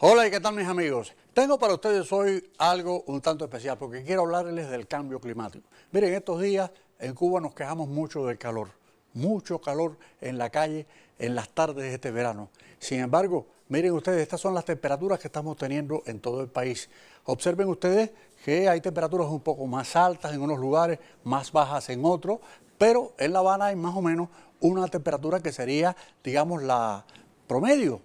Hola y qué tal mis amigos. Tengo para ustedes hoy algo un tanto especial porque quiero hablarles del cambio climático. Miren, estos días en Cuba nos quejamos mucho del calor, mucho calor en la calle en las tardes de este verano. Sin embargo, miren ustedes, estas son las temperaturas que estamos teniendo en todo el país. Observen ustedes que hay temperaturas un poco más altas en unos lugares, más bajas en otros, pero en La Habana hay más o menos una temperatura que sería, digamos, la promedio,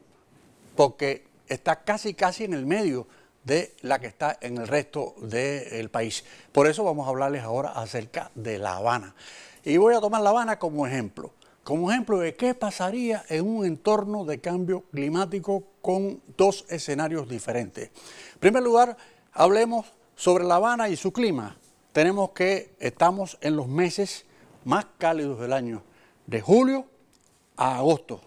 porque está casi, casi en el medio de la que está en el resto del país. Por eso vamos a hablarles ahora acerca de La Habana. Y voy a tomar La Habana como ejemplo, como ejemplo de qué pasaría en un entorno de cambio climático con dos escenarios diferentes. En primer lugar, hablemos sobre La Habana y su clima. Tenemos que estamos en los meses más cálidos del año, de julio a agosto.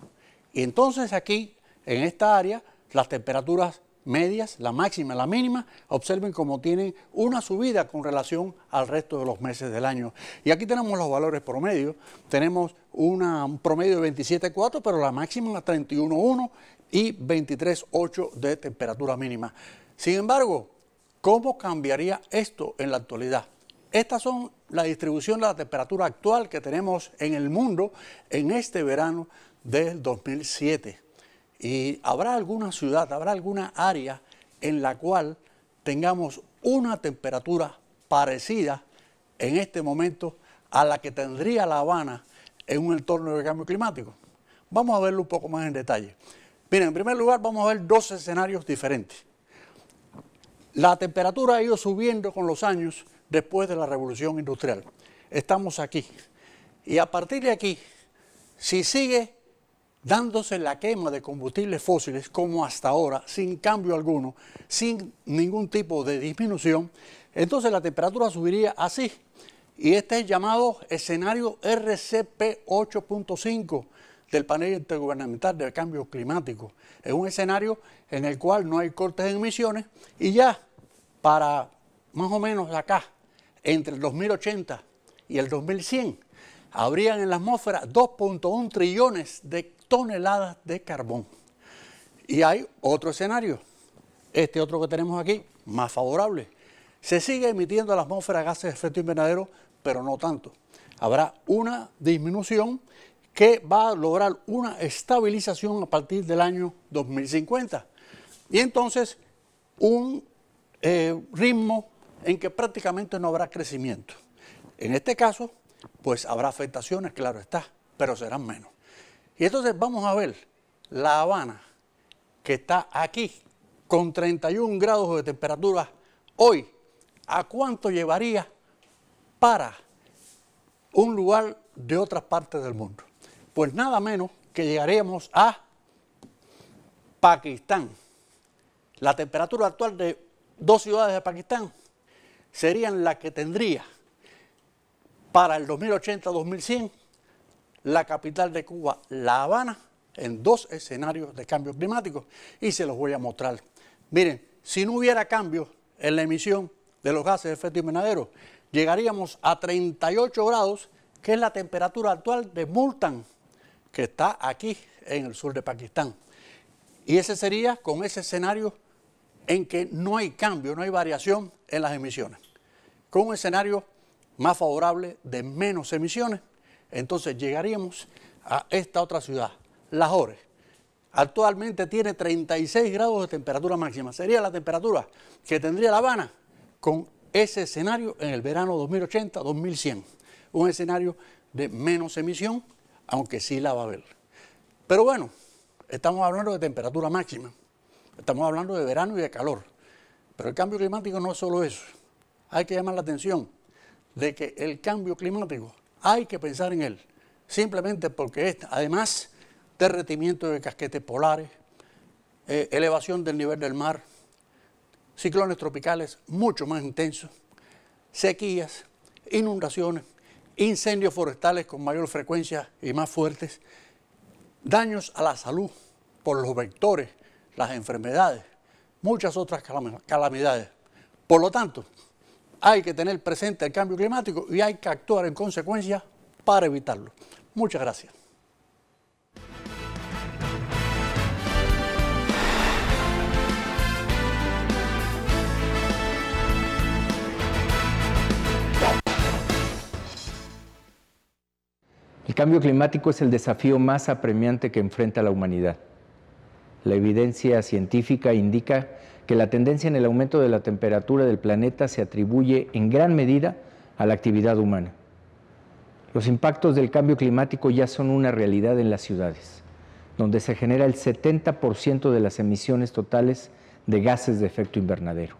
Y entonces aquí, en esta área, las temperaturas medias, la máxima, la mínima, observen cómo tienen una subida con relación al resto de los meses del año. Y aquí tenemos los valores promedio, tenemos un promedio de 27.4, pero la máxima es 31.1 y 23.8 de temperatura mínima. Sin embargo, ¿cómo cambiaría esto en la actualidad? Estas son la distribución de la temperatura actual que tenemos en el mundo en este verano del 2007. Y habrá alguna ciudad, habrá alguna área en la cual tengamos una temperatura parecida en este momento a la que tendría La Habana en un entorno de cambio climático. Vamos a verlo un poco más en detalle. Miren, en primer lugar vamos a ver dos escenarios diferentes. La temperatura ha ido subiendo con los años después de la revolución industrial. Estamos aquí. Y a partir de aquí, si sigue dándose la quema de combustibles fósiles como hasta ahora, sin cambio alguno, sin ningún tipo de disminución, entonces la temperatura subiría así. Y este es llamado escenario RCP 8.5 del panel intergubernamental del cambio climático. Es un escenario en el cual no hay cortes de emisiones y ya para más o menos acá, entre el 2080 y el 2100, habrían en la atmósfera 2.1 trillones de toneladas de carbón. Y hay otro escenario, este otro que tenemos aquí, más favorable. Se sigue emitiendo la atmósfera gases de efecto invernadero, pero no tanto. Habrá una disminución que va a lograr una estabilización a partir del año 2050. Y entonces un eh, ritmo en que prácticamente no habrá crecimiento. En este caso, pues habrá afectaciones, claro está, pero serán menos. Y entonces vamos a ver La Habana, que está aquí con 31 grados de temperatura hoy, ¿a cuánto llevaría para un lugar de otras partes del mundo? Pues nada menos que llegaremos a Pakistán. La temperatura actual de dos ciudades de Pakistán serían las que tendría para el 2080-2100 la capital de Cuba, La Habana, en dos escenarios de cambio climático y se los voy a mostrar. Miren, si no hubiera cambio en la emisión de los gases de efecto invernadero, llegaríamos a 38 grados, que es la temperatura actual de Multan, que está aquí en el sur de Pakistán. Y ese sería con ese escenario en que no hay cambio, no hay variación en las emisiones. Con un escenario más favorable de menos emisiones, entonces llegaríamos a esta otra ciudad, Las Ores. Actualmente tiene 36 grados de temperatura máxima. Sería la temperatura que tendría La Habana con ese escenario en el verano 2080-2100. Un escenario de menos emisión, aunque sí la va a haber. Pero bueno, estamos hablando de temperatura máxima. Estamos hablando de verano y de calor. Pero el cambio climático no es solo eso. Hay que llamar la atención de que el cambio climático hay que pensar en él, simplemente porque es, además, derretimiento de casquetes polares, eh, elevación del nivel del mar, ciclones tropicales mucho más intensos, sequías, inundaciones, incendios forestales con mayor frecuencia y más fuertes, daños a la salud por los vectores, las enfermedades, muchas otras calamidades. Por lo tanto, hay que tener presente el cambio climático y hay que actuar en consecuencia para evitarlo. Muchas gracias. El cambio climático es el desafío más apremiante que enfrenta la humanidad. La evidencia científica indica que la tendencia en el aumento de la temperatura del planeta se atribuye en gran medida a la actividad humana. Los impactos del cambio climático ya son una realidad en las ciudades, donde se genera el 70% de las emisiones totales de gases de efecto invernadero.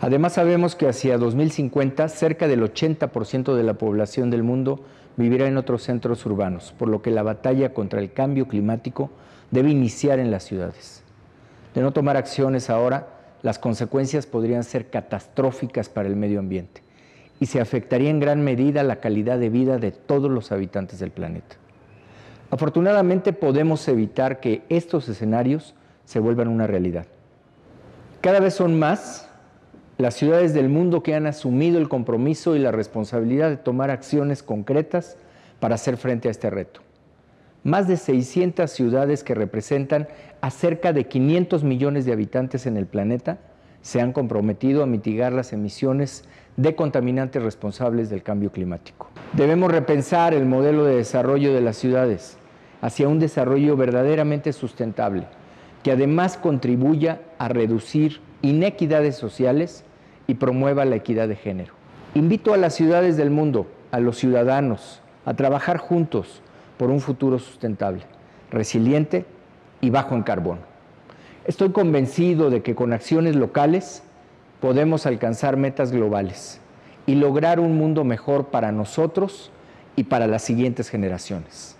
Además sabemos que hacia 2050 cerca del 80% de la población del mundo vivirá en otros centros urbanos, por lo que la batalla contra el cambio climático debe iniciar en las ciudades. De no tomar acciones ahora, las consecuencias podrían ser catastróficas para el medio ambiente y se afectaría en gran medida la calidad de vida de todos los habitantes del planeta. Afortunadamente podemos evitar que estos escenarios se vuelvan una realidad. Cada vez son más las ciudades del mundo que han asumido el compromiso y la responsabilidad de tomar acciones concretas para hacer frente a este reto más de 600 ciudades que representan a cerca de 500 millones de habitantes en el planeta se han comprometido a mitigar las emisiones de contaminantes responsables del cambio climático. Debemos repensar el modelo de desarrollo de las ciudades hacia un desarrollo verdaderamente sustentable, que además contribuya a reducir inequidades sociales y promueva la equidad de género. Invito a las ciudades del mundo, a los ciudadanos, a trabajar juntos por un futuro sustentable, resiliente y bajo en carbono. Estoy convencido de que con acciones locales podemos alcanzar metas globales y lograr un mundo mejor para nosotros y para las siguientes generaciones.